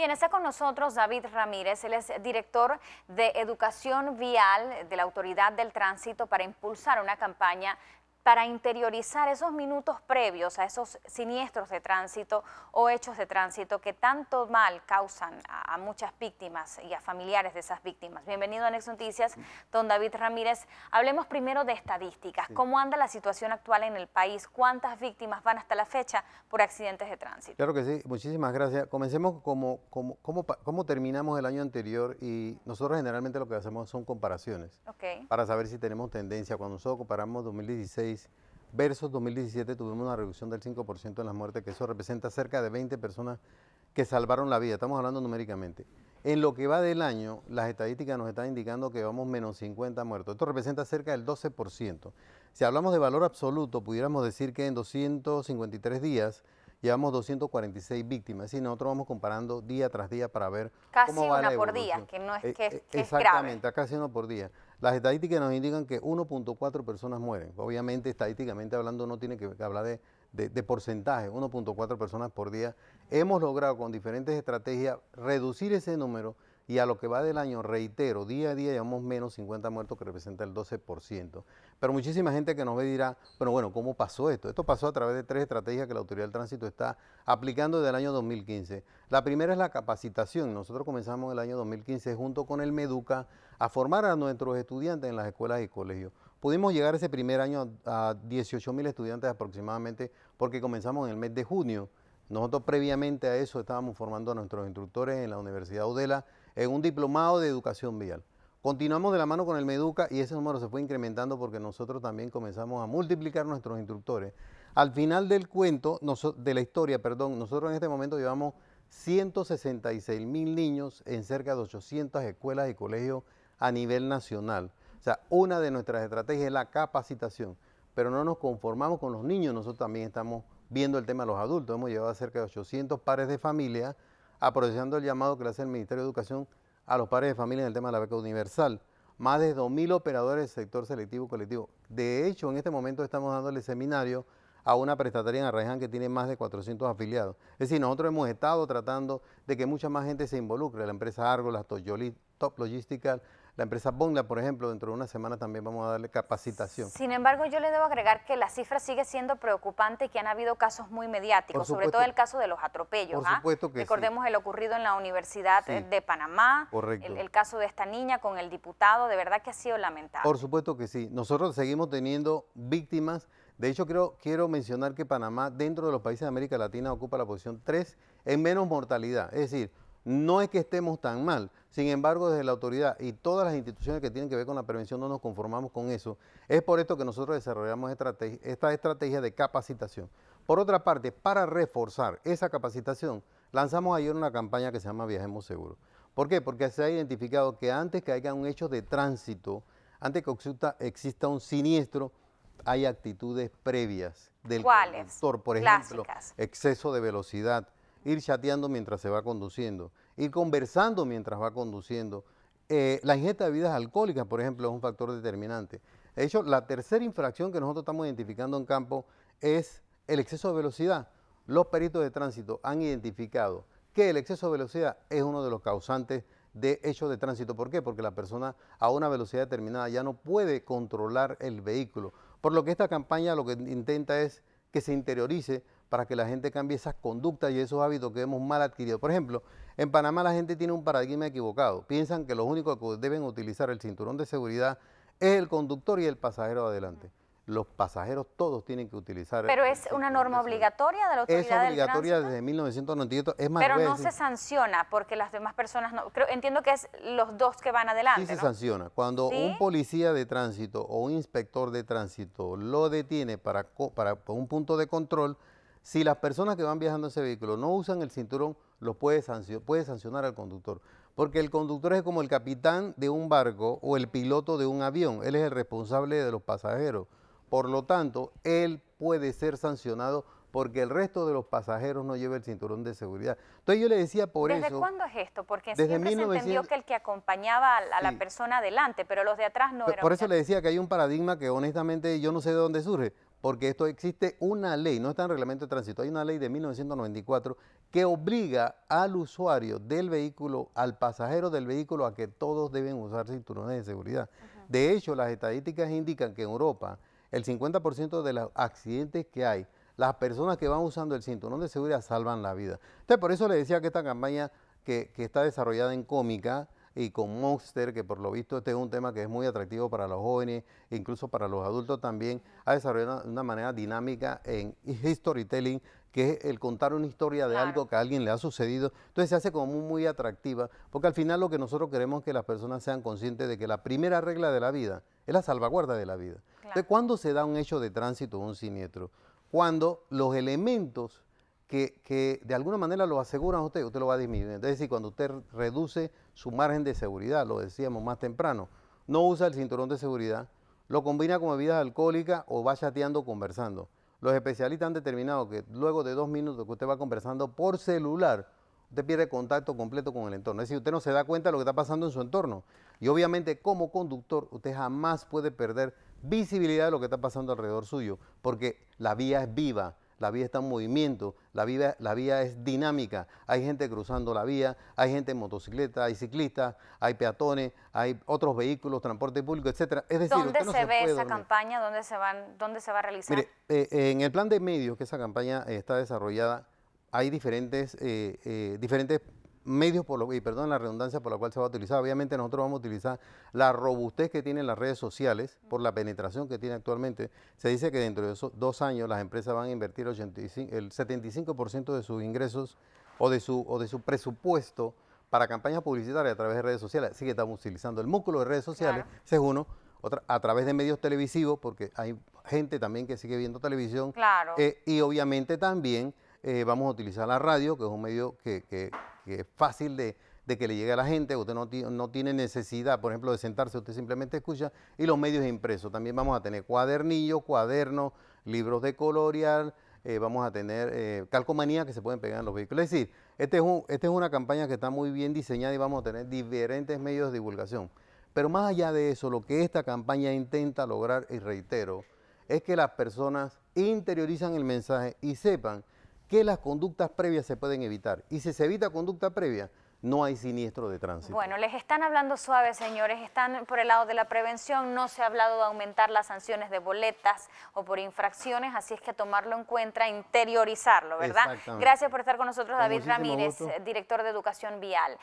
Bien, está con nosotros David Ramírez, él es director de Educación Vial de la Autoridad del Tránsito para impulsar una campaña para interiorizar esos minutos previos a esos siniestros de tránsito o hechos de tránsito que tanto mal causan a, muchas víctimas y a familiares de esas víctimas. Bienvenido a Next Noticias, don David Ramírez. Hablemos primero de estadísticas. ¿Cómo anda la situación actual en el país? ¿Cuántas víctimas van hasta la fecha por accidentes de tránsito? Claro que sí, muchísimas gracias. Comencemos como, como, como, terminamos el año anterior y nosotros generalmente lo que hacemos son comparaciones okay. para saber si tenemos tendencia. Cuando nosotros comparamos 2016 Versos versus 2017 tuvimos una reducción del 5% en las muertes, que eso representa cerca de 20 personas que salvaron la vida, estamos hablando numéricamente. En lo que va del año, las estadísticas nos están indicando que vamos menos 50 muertos. Esto representa cerca del 12%. Si hablamos de valor absoluto, pudiéramos decir que en 253 días llevamos 246 víctimas. Y nosotros vamos comparando día tras día para ver casi cómo va una por día, que no es eh, que, es eh, Exactamente, casi una por día. Las estadísticas nos indican que 1.4 personas mueren. Obviamente, estadísticamente hablando, no tiene que hablar de, de porcentaje, 1.4 personas por día. Hemos logrado con diferentes estrategias reducir ese número y a lo que va del año, reitero, día a día llevamos menos 50 muertos que representa el 12%. Pero muchísima gente que nos ve dirá, bueno, bueno, ¿cómo pasó esto? Esto pasó a través de tres estrategias que la Autoridad del Tránsito está aplicando desde el año 2015. La primera es la capacitación. Nosotros comenzamos el año 2015 junto con el MEDUCA a formar a nuestros estudiantes en las escuelas y colegios. Pudimos llegar ese primer año a 18 mil estudiantes aproximadamente porque comenzamos en el mes de junio. Nosotros previamente a eso estábamos formando a nuestros instructores en la Universidad Udela en un diplomado de educación vial. Continuamos de la mano con el Meduca y ese número se fue incrementando porque nosotros también comenzamos a multiplicar nuestros instructores. Al final del cuento, de la historia, perdón, nosotros en este momento llevamos 166 mil niños en cerca de 800 escuelas y colegios a nivel nacional. O sea, una de nuestras estrategias es la capacitación, pero no nos conformamos con los niños, nosotros también estamos viendo el tema de los adultos. Hemos llevado a cerca de 800 pares de familias aprovechando el llamado que le hace el Ministerio de Educación a los padres de familia en el tema de la beca universal. Más de 2.000 operadores del sector selectivo y colectivo. De hecho, en este momento estamos dándole seminario a una prestataria en Arraiján que tiene más de 400 afiliados. Es decir, nosotros hemos estado tratando de que mucha más gente se involucre, la empresa Argo, la Top Logistical, la empresa Bongla, por ejemplo, dentro de una semana también vamos a darle capacitación. Sin embargo, yo le debo agregar que la cifra sigue siendo preocupante y que han habido casos muy mediáticos, sobre todo el caso de los atropellos. Por ¿ah? supuesto que Recordemos el ocurrido en la Universidad eh, de Panamá, El, caso de esta niña con el diputado, de verdad que ha sido lamentable. Por supuesto que sí. Nosotros seguimos teniendo víctimas. De hecho, creo, quiero mencionar que Panamá, dentro de los países de América Latina, ocupa la posición 3 en menos mortalidad. Es decir, no es que estemos tan mal, sin embargo, desde la autoridad y todas las instituciones que tienen que ver con la prevención no nos conformamos con eso. Es por esto que nosotros desarrollamos esta estrategia de capacitación. Por otra parte, para reforzar esa capacitación, lanzamos ayer una campaña que se llama Viajemos Seguro. ¿Por qué? Porque se ha identificado que antes que haya un hecho de tránsito, antes que exista, un siniestro, hay actitudes previas del ¿Cuáles? conductor, por ejemplo, exceso de velocidad, ir chateando mientras se va conduciendo, ir conversando mientras va conduciendo. Eh, la ingesta de bebidas alcohólicas, por ejemplo, es un factor determinante. De hecho, la tercera infracción que nosotros estamos identificando en campo es el exceso de velocidad. Los peritos de tránsito han identificado que el exceso de velocidad es uno de los causantes de hechos de tránsito. ¿Por qué? Porque la persona a una velocidad determinada ya no puede controlar el vehículo. Por lo que esta campaña lo que intenta es que se interiorice para que la gente cambie esas conductas y esos hábitos que hemos mal adquirido. Por ejemplo, en Panamá la gente tiene un paradigma equivocado. Piensan que los únicos que deben utilizar el cinturón de seguridad es el conductor y el pasajero adelante. Los pasajeros todos tienen que utilizar. Pero es una norma obligatoria de la autoridad. Es obligatoria desde 1998. Es más Pero no se sanciona porque las demás personas no. Creo, entiendo que es los dos que van adelante. Sí se sanciona. Cuando un policía de tránsito o un inspector de tránsito lo detiene para, para un punto de control, si las personas que van viajando en ese vehículo no usan el cinturón, los puede, sancionar al conductor. Porque el conductor es como el capitán de un barco o el piloto de un avión. Él es el responsable de los pasajeros. Por lo tanto, él puede ser sancionado porque el resto de los pasajeros no lleva el cinturón de seguridad. Entonces yo le decía por eso... ¿Desde cuándo es esto? Porque siempre se entendió que el que acompañaba a, la, persona adelante, pero los de atrás no eran... Por eso le decía que hay un paradigma que honestamente yo no sé de dónde surge porque esto existe una ley, no está en reglamento de tránsito, hay una ley de 1994 que obliga al usuario del vehículo, al pasajero del vehículo, a que todos deben usar cinturones de seguridad. De hecho, las estadísticas indican que en Europa el 50% de los accidentes que hay, las personas que van usando el cinturón de seguridad salvan la vida. Entonces, por eso le decía que esta campaña que, que está desarrollada en Cómica, y con Monster, que por lo visto este es un tema que es muy atractivo para los jóvenes, incluso para los adultos también, ha desarrollado una manera dinámica en storytelling, que es el contar una historia de algo que a alguien le ha sucedido. Entonces se hace como muy, atractiva, porque al final lo que nosotros queremos es que las personas sean conscientes de que la primera regla de la vida es la salvaguarda de la vida. Entonces, ¿cuándo se da un hecho de tránsito un siniestro? Cuando los elementos que, de alguna manera lo aseguran a usted, usted lo va a disminuir. Es decir, cuando usted reduce su margen de seguridad, lo decíamos más temprano, no usa el cinturón de seguridad, lo combina con bebidas alcohólicas o va chateando conversando. Los especialistas han determinado que luego de dos minutos que usted va conversando por celular, usted pierde contacto completo con el entorno. Es decir, usted no se da cuenta de lo que está pasando en su entorno. Y obviamente como conductor, usted jamás puede perder visibilidad de lo que está pasando alrededor suyo, porque la vía es viva la vía está en movimiento, la vía, la vía es dinámica, hay gente cruzando la vía, hay gente en motocicleta, hay ciclistas, hay peatones, hay otros vehículos, transporte público, etcétera. Es ¿Dónde se, ve esa campaña? ¿Dónde se, van, ¿Dónde se va a realizar? Eh, eh, en el plan de medios que esa campaña está desarrollada, hay diferentes, eh, diferentes medios, por lo, y perdón la redundancia por la cual se va a utilizar, obviamente nosotros vamos a utilizar la robustez que tienen las redes sociales por la penetración que tiene actualmente. Se dice que dentro de esos dos años las empresas van a invertir el 75% de sus ingresos o de su, o de su presupuesto para campañas publicitarias a través de redes sociales. Así que estamos utilizando el músculo de redes sociales, ese es uno. Otra, a través de medios televisivos, porque hay gente también que sigue viendo televisión. Claro. Eh, y obviamente también eh, vamos a utilizar la radio, que es un medio que que es fácil de, que le llegue a la gente, usted no, tiene necesidad, por ejemplo, de sentarse, usted simplemente escucha, y los medios impresos, también vamos a tener cuadernillos, cuadernos, libros de colorear, eh, vamos a tener eh, calcomanías calcomanía que se pueden pegar en los vehículos. Es decir, este esta es, es una campaña que está muy bien diseñada y vamos a tener diferentes medios de divulgación. Pero más allá de eso, lo que esta campaña intenta lograr, y reitero, es que las personas interiorizan el mensaje y sepan que las conductas previas se pueden evitar. Y si se evita conducta previa, no hay siniestro de tránsito. Bueno, les están hablando suaves, señores, están por el lado de la prevención, no se ha hablado de aumentar las sanciones de boletas o por infracciones, así es que tomarlo en cuenta, interiorizarlo, ¿verdad? Gracias por estar con nosotros, David Ramírez, director de Educación Vial.